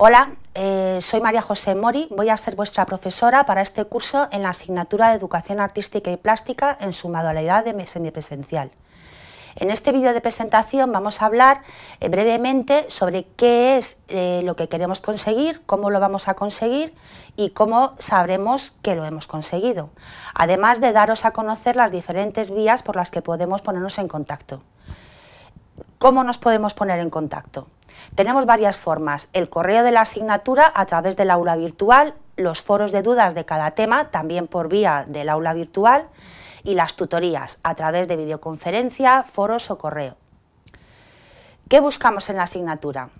Hola, eh, soy María José Mori, voy a ser vuestra profesora para este curso en la asignatura de Educación Artística y Plástica en su modalidad de semipresencial. En este vídeo de presentación vamos a hablar eh, brevemente sobre qué es eh, lo que queremos conseguir, cómo lo vamos a conseguir y cómo sabremos que lo hemos conseguido, además de daros a conocer las diferentes vías por las que podemos ponernos en contacto. ¿Cómo nos podemos poner en contacto? Tenemos varias formas, el correo de la asignatura a través del aula virtual, los foros de dudas de cada tema también por vía del aula virtual y las tutorías a través de videoconferencia, foros o correo. ¿Qué buscamos en la asignatura?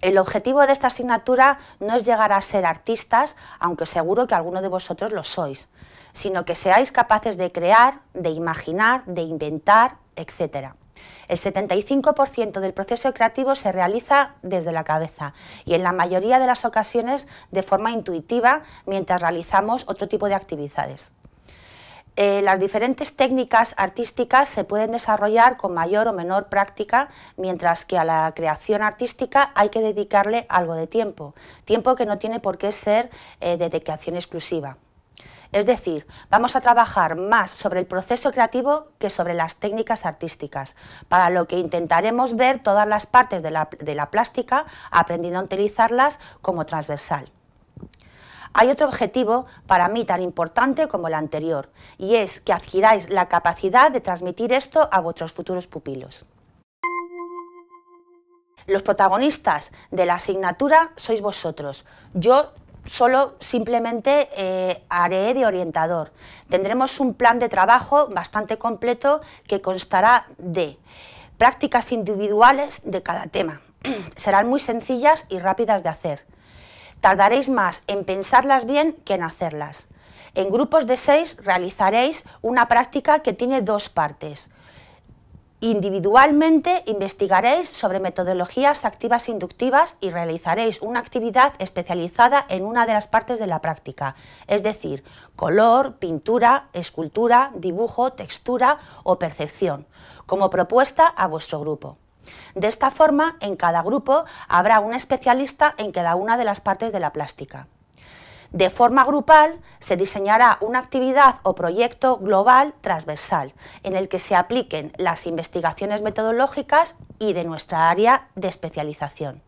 El objetivo de esta asignatura no es llegar a ser artistas, aunque seguro que alguno de vosotros lo sois, sino que seáis capaces de crear, de imaginar, de inventar, etcétera. El 75% del proceso creativo se realiza desde la cabeza y en la mayoría de las ocasiones de forma intuitiva mientras realizamos otro tipo de actividades. Eh, las diferentes técnicas artísticas se pueden desarrollar con mayor o menor práctica, mientras que a la creación artística hay que dedicarle algo de tiempo, tiempo que no tiene por qué ser eh, de dedicación exclusiva. Es decir, vamos a trabajar más sobre el proceso creativo que sobre las técnicas artísticas, para lo que intentaremos ver todas las partes de la, plástica, aprendiendo a utilizarlas como transversal. Hay otro objetivo para mí tan importante como el anterior, y es que adquiráis la capacidad de transmitir esto a vuestros futuros pupilos. Los protagonistas de la asignatura sois vosotros. Yo solo simplemente eh, haré de orientador. Tendremos un plan de trabajo bastante completo que constará de prácticas individuales de cada tema. Serán muy sencillas y rápidas de hacer. Tardaréis más en pensarlas bien que en hacerlas. En grupos de seis realizaréis una práctica que tiene dos partes. Individualmente investigaréis sobre metodologías activas inductivas y realizaréis una actividad especializada en una de las partes de la práctica, es decir, color, pintura, escultura, dibujo, textura o percepción, como propuesta a vuestro grupo. De esta forma, en cada grupo habrá un especialista en cada una de las partes de la plástica. De forma grupal, se diseñará una actividad o proyecto global transversal en el que se apliquen las investigaciones metodológicas y de nuestra área de especialización.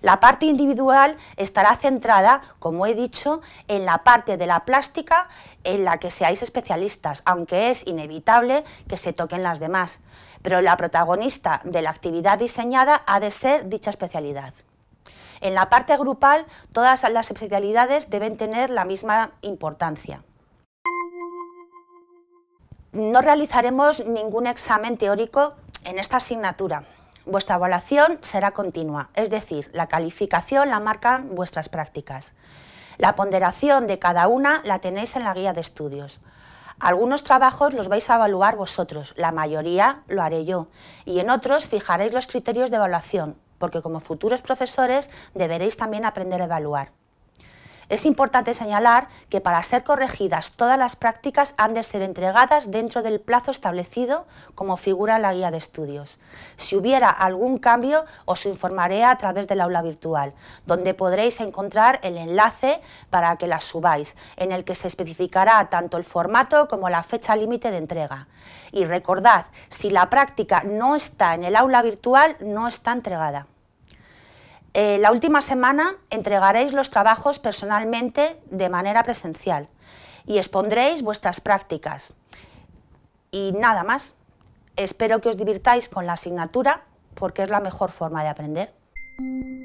La parte individual estará centrada, como he dicho, en la parte de la plástica en la que seáis especialistas, aunque es inevitable que se toquen las demás. Pero la protagonista de la actividad diseñada ha de ser dicha especialidad. En la parte grupal, todas las especialidades deben tener la misma importancia. No realizaremos ningún examen teórico en esta asignatura. Vuestra evaluación será continua, es decir, la calificación la marcan vuestras prácticas. La ponderación de cada una la tenéis en la guía de estudios. Algunos trabajos los vais a evaluar vosotros, la mayoría lo haré yo, y en otros fijaréis los criterios de evaluación, porque como futuros profesores deberéis también aprender a evaluar. Es importante señalar que para ser corregidas todas las prácticas han de ser entregadas dentro del plazo establecido como figura en la guía de estudios. Si hubiera algún cambio os informaré a través del aula virtual, donde podréis encontrar el enlace para que las subáis, en el que se especificará tanto el formato como la fecha límite de entrega. Y recordad, si la práctica no está en el aula virtual, no está entregada. Eh, la última semana entregaréis los trabajos personalmente de manera presencial y expondréis vuestras prácticas. Y nada más. Espero que os divirtáis con la asignatura porque es la mejor forma de aprender.